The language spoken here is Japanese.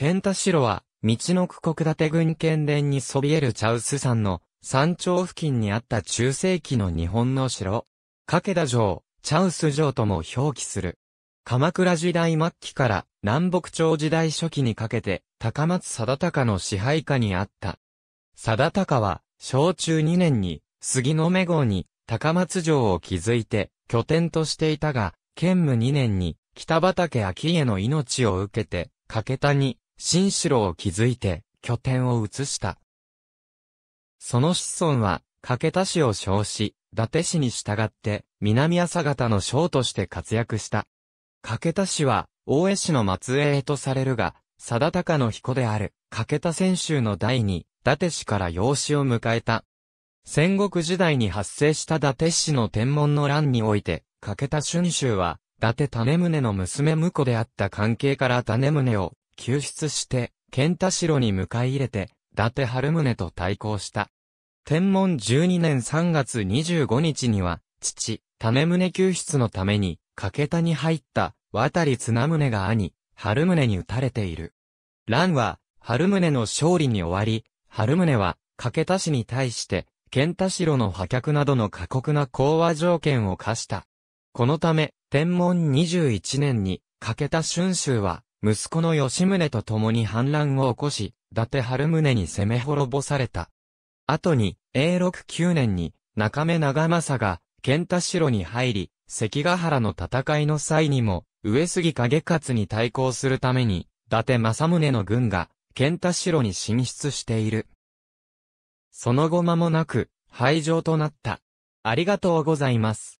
ケンタシロは、道の区国立郡県連にそびえるチャウス山の山頂付近にあった中世紀の日本の城。掛田城、チャウス城とも表記する。鎌倉時代末期から南北朝時代初期にかけて高松貞高の支配下にあった。貞高は、小中2年に杉の目号に高松城を築いて拠点としていたが、県務2年に北畠秋家の命を受けて、掛田に新城を築いて拠点を移した。その子孫は、掛田氏を称し、伊達氏に従って、南朝方の将として活躍した。掛田氏は、大江氏の末裔とされるが、定高の彦である、掛田泉州の代に、伊達氏から養子を迎えた。戦国時代に発生した伊達氏の天文の乱において、掛田春秋は、伊達種宗の娘婿であった関係から種宗を、救出して、ケンタシロに迎え入れて、伊達春宗と対抗した。天文12年3月25日には、父、種宗救出のために、掛田に入った、渡り綱宗が兄、春宗に撃たれている。乱は、春宗の勝利に終わり、春宗は、掛田氏に対して、ケンタシロの破却などの過酷な講和条件を課した。このため、天文21年に、掛田春秋は、息子の吉宗と共に反乱を起こし、伊達春宗に攻め滅ぼされた。後に、永禄9年に、中目長政が、健太城に入り、関ヶ原の戦いの際にも、上杉景勝に対抗するために、伊達政宗の軍が、健太城に進出している。その後間もなく、廃城となった。ありがとうございます。